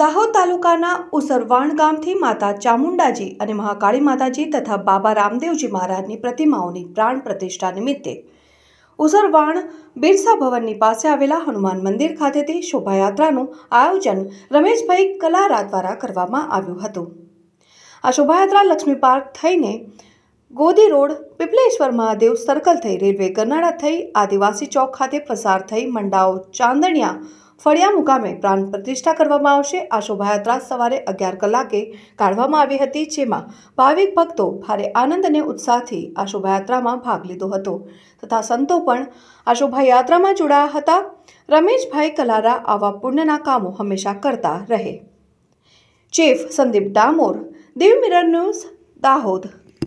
દાહોદ તાલુકાના ઉસરવાણ ગામથી માતા ચામુંડાજી અને મહાકાળી માતાજી તથા બાબા રામદેવજી મહારાજની પ્રતિમાઓની પ્રાણ પ્રતિષ્ઠા નિમિત્તે ઉસરવાણ બિરસા ભવનની પાસે આવેલા હનુમાન મંદિર ખાતેથી શોભાયાત્રાનું આયોજન રમેશભાઈ કલારા દ્વારા કરવામાં આવ્યું હતું આ શોભાયાત્રા લક્ષ્મી પાર્ક થઈને ગોદી રોડ પીપલેશ્વર મહાદેવ સર્કલ થઈ રેલવે ગરનાળા થઈ આદિવાસી ચોક ખાતે પસાર થઈ મંડાઓ ચાંદણિયા ફળિયા મુકામે પ્રાણ પ્રતિષ્ઠા કરવામાં આવશે આ શોભાયાત્રા સવારે અગિયાર કલાકે કાઢવામાં આવી હતી જેમાં ભાવિક ભક્તો ભારે આનંદ અને ઉત્સાહથી આ શોભાયાત્રામાં ભાગ લીધો હતો તથા સંતો પણ આ શોભાયાત્રામાં જોડાયા હતા રમેશભાઈ કલારા આવા પુણ્યના કામો હંમેશા કરતા રહે chief Sandeep Damor Dev mirror news Dahod